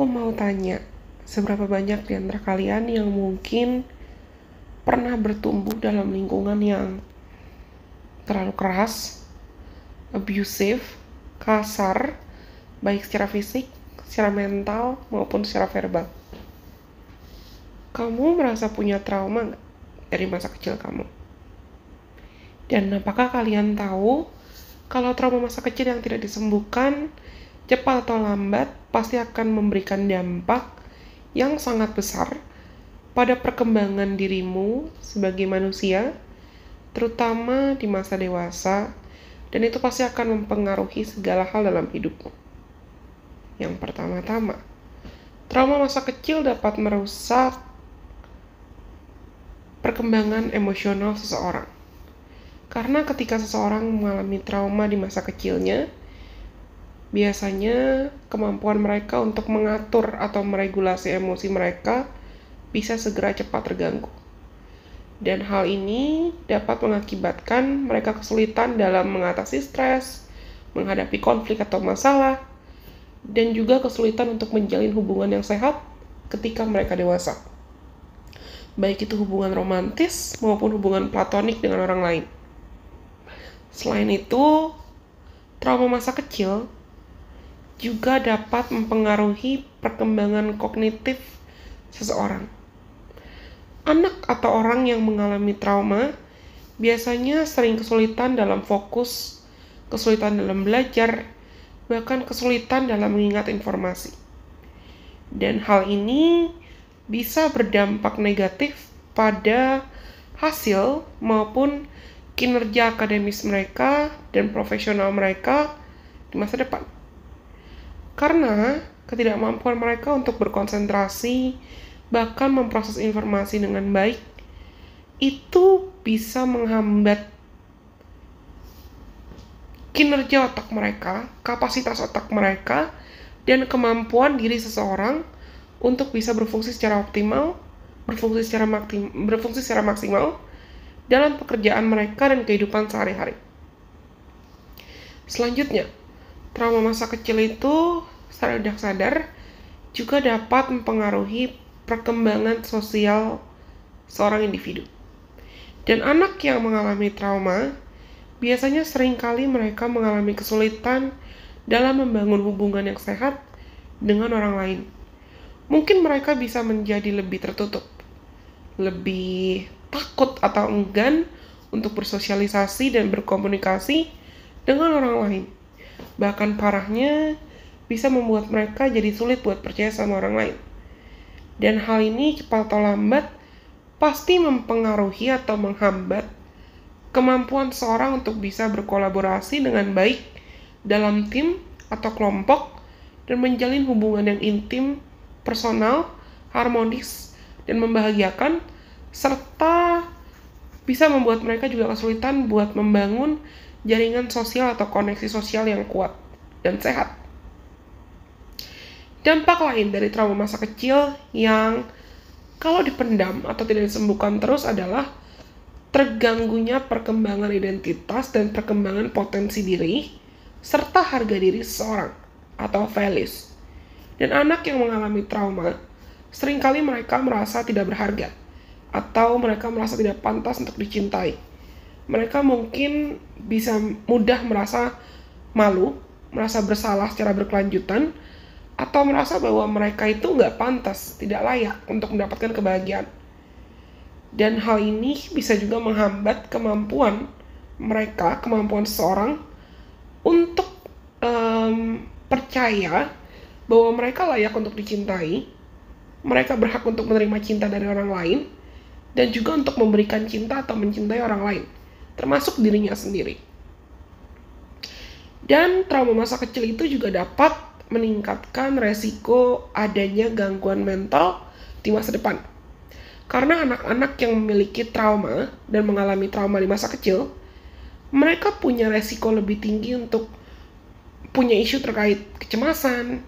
aku mau tanya, seberapa banyak di antara kalian yang mungkin pernah bertumbuh dalam lingkungan yang terlalu keras, abusive, kasar, baik secara fisik, secara mental, maupun secara verbal? Kamu merasa punya trauma gak dari masa kecil kamu? Dan apakah kalian tahu kalau trauma masa kecil yang tidak disembuhkan cepat atau lambat pasti akan memberikan dampak yang sangat besar pada perkembangan dirimu sebagai manusia, terutama di masa dewasa, dan itu pasti akan mempengaruhi segala hal dalam hidupmu. Yang pertama-tama, trauma masa kecil dapat merusak perkembangan emosional seseorang. Karena ketika seseorang mengalami trauma di masa kecilnya, Biasanya, kemampuan mereka untuk mengatur atau meregulasi emosi mereka bisa segera cepat terganggu. Dan hal ini dapat mengakibatkan mereka kesulitan dalam mengatasi stres, menghadapi konflik atau masalah, dan juga kesulitan untuk menjalin hubungan yang sehat ketika mereka dewasa. Baik itu hubungan romantis maupun hubungan platonik dengan orang lain. Selain itu, trauma masa kecil juga dapat mempengaruhi perkembangan kognitif seseorang. Anak atau orang yang mengalami trauma biasanya sering kesulitan dalam fokus, kesulitan dalam belajar, bahkan kesulitan dalam mengingat informasi. Dan hal ini bisa berdampak negatif pada hasil maupun kinerja akademis mereka dan profesional mereka di masa depan. Karena ketidakmampuan mereka untuk berkonsentrasi, bahkan memproses informasi dengan baik, itu bisa menghambat kinerja otak mereka, kapasitas otak mereka, dan kemampuan diri seseorang untuk bisa berfungsi secara optimal, berfungsi secara maksimal, berfungsi secara maksimal dalam pekerjaan mereka dan kehidupan sehari-hari. Selanjutnya, trauma masa kecil itu secara tidak sadar juga dapat mempengaruhi perkembangan sosial seorang individu. Dan anak yang mengalami trauma biasanya seringkali mereka mengalami kesulitan dalam membangun hubungan yang sehat dengan orang lain. Mungkin mereka bisa menjadi lebih tertutup, lebih takut atau enggan untuk bersosialisasi dan berkomunikasi dengan orang lain Bahkan parahnya bisa membuat mereka jadi sulit buat percaya sama orang lain. Dan hal ini cepat atau lambat pasti mempengaruhi atau menghambat kemampuan seorang untuk bisa berkolaborasi dengan baik dalam tim atau kelompok dan menjalin hubungan yang intim, personal, harmonis, dan membahagiakan serta bisa membuat mereka juga kesulitan buat membangun jaringan sosial atau koneksi sosial yang kuat dan sehat. Dampak lain dari trauma masa kecil yang kalau dipendam atau tidak disembuhkan terus adalah terganggunya perkembangan identitas dan perkembangan potensi diri serta harga diri seseorang atau values. Dan anak yang mengalami trauma, seringkali mereka merasa tidak berharga atau mereka merasa tidak pantas untuk dicintai mereka mungkin bisa mudah merasa malu, merasa bersalah secara berkelanjutan, atau merasa bahwa mereka itu nggak pantas, tidak layak untuk mendapatkan kebahagiaan. Dan hal ini bisa juga menghambat kemampuan mereka, kemampuan seseorang untuk um, percaya bahwa mereka layak untuk dicintai, mereka berhak untuk menerima cinta dari orang lain, dan juga untuk memberikan cinta atau mencintai orang lain termasuk dirinya sendiri. Dan trauma masa kecil itu juga dapat meningkatkan resiko adanya gangguan mental di masa depan. Karena anak-anak yang memiliki trauma dan mengalami trauma di masa kecil, mereka punya resiko lebih tinggi untuk punya isu terkait kecemasan,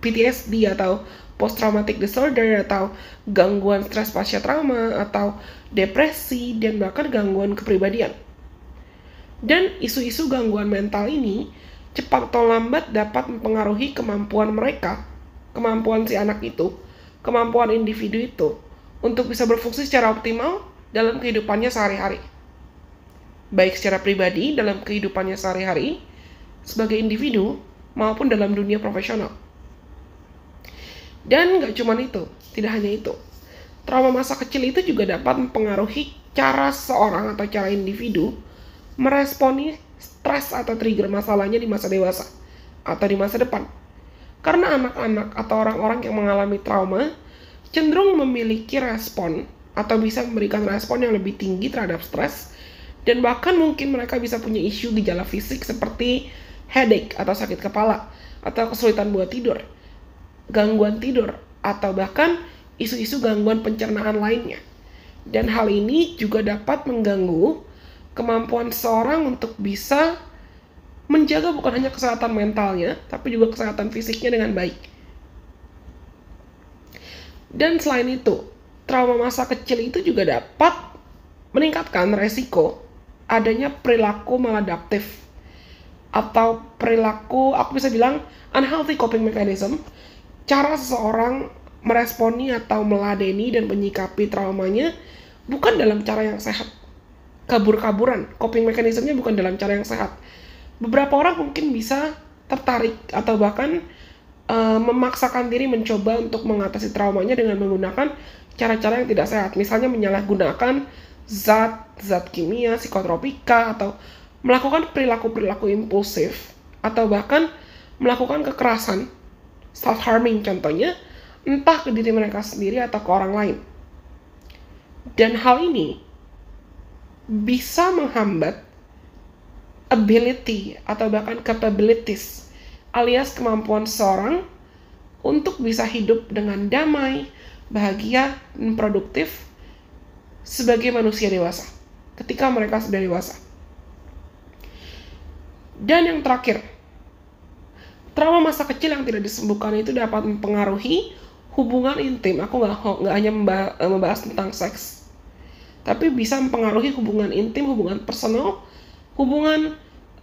PTSD atau post traumatic disorder atau gangguan stres pasca trauma atau depresi dan bahkan gangguan kepribadian. Dan isu-isu gangguan mental ini cepat atau lambat dapat mempengaruhi kemampuan mereka, kemampuan si anak itu, kemampuan individu itu untuk bisa berfungsi secara optimal dalam kehidupannya sehari-hari. Baik secara pribadi dalam kehidupannya sehari-hari, sebagai individu, maupun dalam dunia profesional. Dan gak cuma itu, tidak hanya itu. Trauma masa kecil itu juga dapat mempengaruhi cara seorang atau cara individu meresponi stres atau trigger masalahnya di masa dewasa atau di masa depan. Karena anak-anak atau orang-orang yang mengalami trauma cenderung memiliki respon atau bisa memberikan respon yang lebih tinggi terhadap stres dan bahkan mungkin mereka bisa punya isu gejala fisik seperti headache atau sakit kepala atau kesulitan buat tidur gangguan tidur, atau bahkan isu-isu gangguan pencernaan lainnya. Dan hal ini juga dapat mengganggu kemampuan seorang untuk bisa menjaga bukan hanya kesehatan mentalnya, tapi juga kesehatan fisiknya dengan baik. Dan selain itu, trauma masa kecil itu juga dapat meningkatkan resiko adanya perilaku maladaptif atau perilaku, aku bisa bilang unhealthy coping mechanism cara seseorang meresponi atau meladeni dan menyikapi traumanya bukan dalam cara yang sehat. Kabur-kaburan, coping mechanismnya bukan dalam cara yang sehat. Beberapa orang mungkin bisa tertarik atau bahkan uh, memaksakan diri mencoba untuk mengatasi traumanya dengan menggunakan cara-cara yang tidak sehat. Misalnya menyalahgunakan zat, zat kimia, psikotropika, atau melakukan perilaku-perilaku impulsif, atau bahkan melakukan kekerasan self harming contohnya entah ke diri mereka sendiri atau ke orang lain. Dan hal ini bisa menghambat ability atau bahkan capabilities alias kemampuan seorang untuk bisa hidup dengan damai, bahagia, dan produktif sebagai manusia dewasa ketika mereka sudah dewasa. Dan yang terakhir, trauma masa kecil yang tidak disembuhkan itu dapat mempengaruhi hubungan intim. Aku nggak nggak hanya eh, membahas tentang seks, tapi bisa mempengaruhi hubungan intim, hubungan personal, hubungan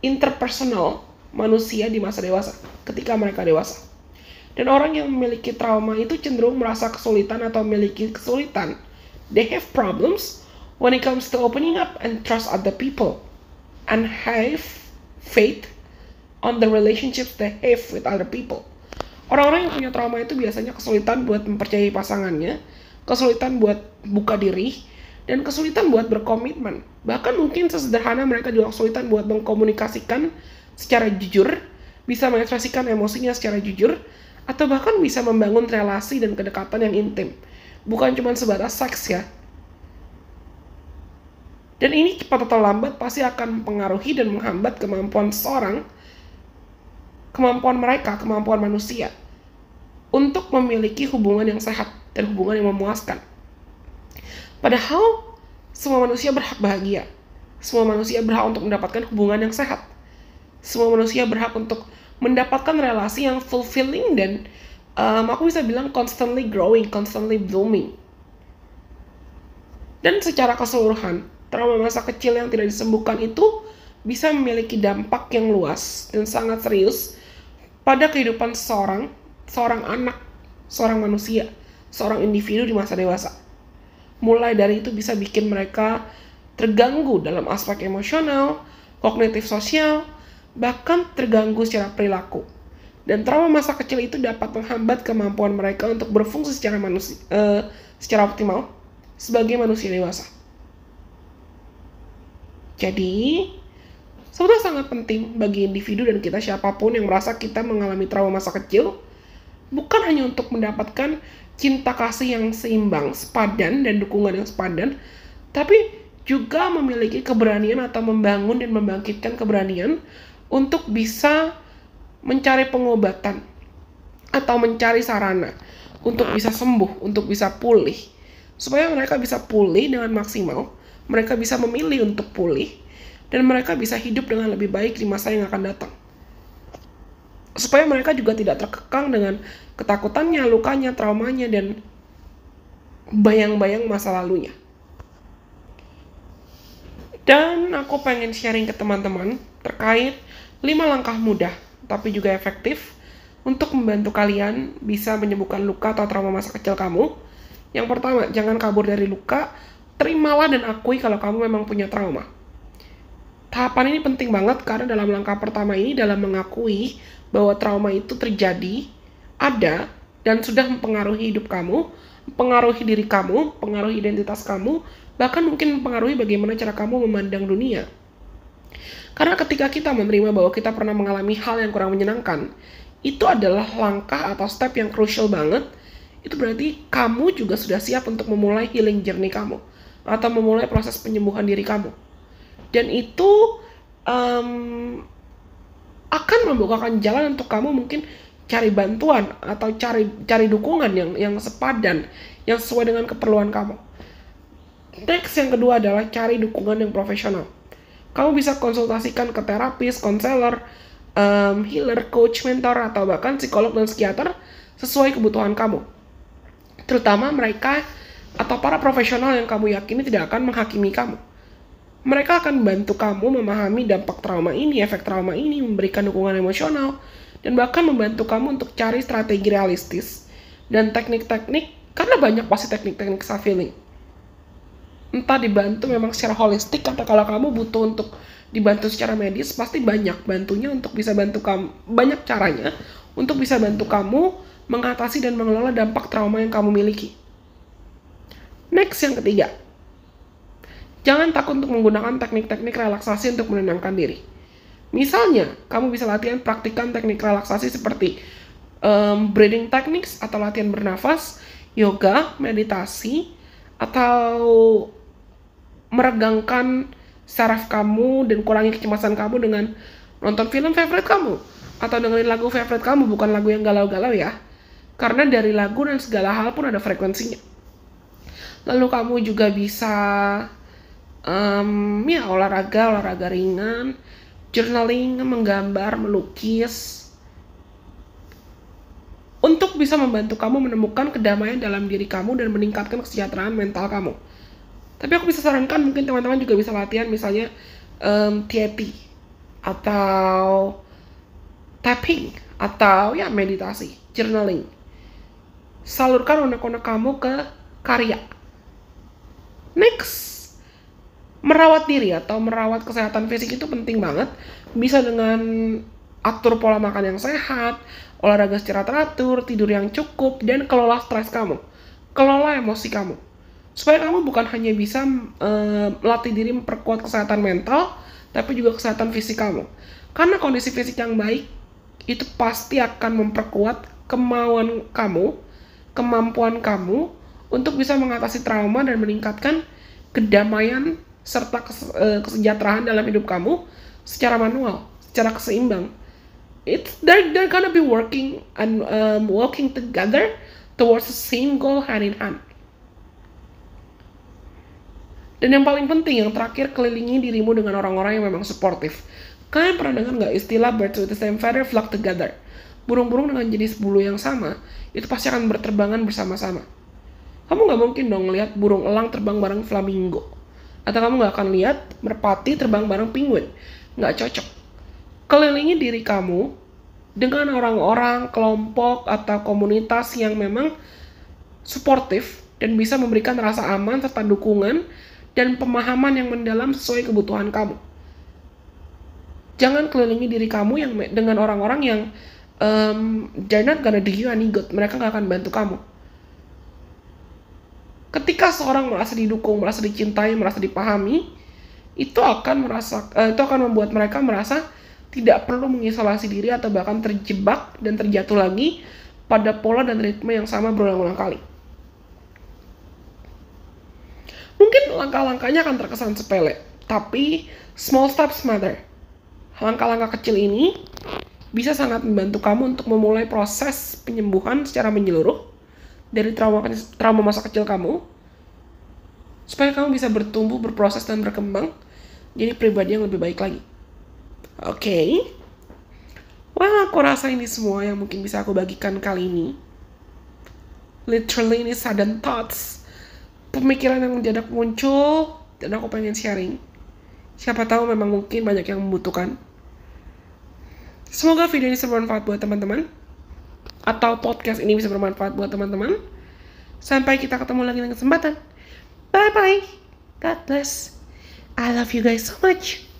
interpersonal manusia di masa dewasa, ketika mereka dewasa. Dan orang yang memiliki trauma itu cenderung merasa kesulitan atau memiliki kesulitan. They have problems when it comes to opening up and trust other people and have faith on the relationship they have with other people. Orang-orang yang punya trauma itu biasanya kesulitan buat mempercayai pasangannya, kesulitan buat buka diri, dan kesulitan buat berkomitmen. Bahkan mungkin sesederhana mereka juga kesulitan buat mengkomunikasikan secara jujur, bisa mengekspresikan emosinya secara jujur, atau bahkan bisa membangun relasi dan kedekatan yang intim. Bukan cuma sebatas seks ya. Dan ini cepat atau lambat pasti akan mempengaruhi dan menghambat kemampuan seorang kemampuan mereka, kemampuan manusia untuk memiliki hubungan yang sehat dan hubungan yang memuaskan. Padahal semua manusia berhak bahagia. Semua manusia berhak untuk mendapatkan hubungan yang sehat. Semua manusia berhak untuk mendapatkan relasi yang fulfilling dan um, aku bisa bilang constantly growing, constantly blooming. Dan secara keseluruhan, trauma masa kecil yang tidak disembuhkan itu bisa memiliki dampak yang luas dan sangat serius pada kehidupan seorang, seorang anak, seorang manusia, seorang individu di masa dewasa. Mulai dari itu bisa bikin mereka terganggu dalam aspek emosional, kognitif sosial, bahkan terganggu secara perilaku. Dan trauma masa kecil itu dapat menghambat kemampuan mereka untuk berfungsi secara manusia, uh, eh, secara optimal sebagai manusia dewasa. Jadi, sebetulnya sangat penting bagi individu dan kita siapapun yang merasa kita mengalami trauma masa kecil, bukan hanya untuk mendapatkan cinta kasih yang seimbang, sepadan, dan dukungan yang sepadan, tapi juga memiliki keberanian atau membangun dan membangkitkan keberanian untuk bisa mencari pengobatan atau mencari sarana untuk bisa sembuh, untuk bisa pulih. Supaya mereka bisa pulih dengan maksimal, mereka bisa memilih untuk pulih dan mereka bisa hidup dengan lebih baik di masa yang akan datang. Supaya mereka juga tidak terkekang dengan ketakutannya, lukanya, traumanya, dan bayang-bayang masa lalunya. Dan aku pengen sharing ke teman-teman terkait 5 langkah mudah tapi juga efektif untuk membantu kalian bisa menyembuhkan luka atau trauma masa kecil kamu. Yang pertama, jangan kabur dari luka, terimalah dan akui kalau kamu memang punya trauma. Tahapan ini penting banget karena dalam langkah pertama ini dalam mengakui bahwa trauma itu terjadi, ada, dan sudah mempengaruhi hidup kamu, mempengaruhi diri kamu, mempengaruhi identitas kamu, bahkan mungkin mempengaruhi bagaimana cara kamu memandang dunia. Karena ketika kita menerima bahwa kita pernah mengalami hal yang kurang menyenangkan, itu adalah langkah atau step yang krusial banget. Itu berarti kamu juga sudah siap untuk memulai healing journey kamu atau memulai proses penyembuhan diri kamu dan itu um, akan membukakan jalan untuk kamu mungkin cari bantuan atau cari cari dukungan yang yang sepadan yang sesuai dengan keperluan kamu. Next yang kedua adalah cari dukungan yang profesional. Kamu bisa konsultasikan ke terapis, konselor, um, healer, coach, mentor atau bahkan psikolog dan psikiater sesuai kebutuhan kamu. Terutama mereka atau para profesional yang kamu yakini tidak akan menghakimi kamu mereka akan membantu kamu memahami dampak trauma ini, efek trauma ini, memberikan dukungan emosional, dan bahkan membantu kamu untuk cari strategi realistis dan teknik-teknik, karena banyak pasti teknik-teknik self healing. Entah dibantu memang secara holistik atau kalau kamu butuh untuk dibantu secara medis pasti banyak bantunya untuk bisa bantu kamu banyak caranya untuk bisa bantu kamu mengatasi dan mengelola dampak trauma yang kamu miliki. Next yang ketiga, Jangan takut untuk menggunakan teknik-teknik relaksasi untuk menenangkan diri. Misalnya, kamu bisa latihan praktikan teknik relaksasi seperti um, breathing techniques atau latihan bernafas, yoga, meditasi, atau meregangkan saraf kamu dan kurangi kecemasan kamu dengan nonton film favorite kamu atau dengerin lagu favorite kamu bukan lagu yang galau-galau ya karena dari lagu dan segala hal pun ada frekuensinya lalu kamu juga bisa um, ya olahraga olahraga ringan journaling menggambar melukis untuk bisa membantu kamu menemukan kedamaian dalam diri kamu dan meningkatkan kesejahteraan mental kamu tapi aku bisa sarankan mungkin teman-teman juga bisa latihan misalnya um, TAP atau tapping atau ya meditasi journaling salurkan unek kamu ke karya next merawat diri atau merawat kesehatan fisik itu penting banget. Bisa dengan atur pola makan yang sehat, olahraga secara teratur, tidur yang cukup, dan kelola stres kamu. Kelola emosi kamu. Supaya kamu bukan hanya bisa uh, melatih diri memperkuat kesehatan mental, tapi juga kesehatan fisik kamu. Karena kondisi fisik yang baik, itu pasti akan memperkuat kemauan kamu, kemampuan kamu, untuk bisa mengatasi trauma dan meningkatkan kedamaian serta eh, kesejahteraan dalam hidup kamu secara manual, secara keseimbang. It's they're they're gonna be working and um, working together towards the same goal hand in hand. Dan yang paling penting, yang terakhir, kelilingi dirimu dengan orang-orang yang memang suportif. Kalian pernah dengar nggak istilah birds with the same feather flock together? Burung-burung dengan jenis bulu yang sama, itu pasti akan berterbangan bersama-sama. Kamu nggak mungkin dong lihat burung elang terbang bareng flamingo. Atau kamu nggak akan lihat merpati terbang bareng penguin. Nggak cocok. Kelilingi diri kamu dengan orang-orang, kelompok, atau komunitas yang memang suportif dan bisa memberikan rasa aman serta dukungan dan pemahaman yang mendalam sesuai kebutuhan kamu. Jangan kelilingi diri kamu yang dengan orang-orang yang um, they're not gonna do you Mereka nggak akan bantu kamu ketika seorang merasa didukung, merasa dicintai, merasa dipahami, itu akan merasa uh, itu akan membuat mereka merasa tidak perlu mengisolasi diri atau bahkan terjebak dan terjatuh lagi pada pola dan ritme yang sama berulang-ulang kali. Mungkin langkah-langkahnya akan terkesan sepele, tapi small steps matter. Langkah-langkah kecil ini bisa sangat membantu kamu untuk memulai proses penyembuhan secara menyeluruh dari trauma trauma masa kecil kamu supaya kamu bisa bertumbuh, berproses dan berkembang jadi pribadi yang lebih baik lagi. Oke. Okay. wah aku rasa ini semua yang mungkin bisa aku bagikan kali ini. Literally ini sudden thoughts. Pemikiran yang mendadak muncul dan aku pengen sharing. Siapa tahu memang mungkin banyak yang membutuhkan. Semoga video ini bermanfaat buat teman-teman atau podcast ini bisa bermanfaat buat teman-teman. Sampai kita ketemu lagi dengan kesempatan. Bye-bye. God bless. I love you guys so much.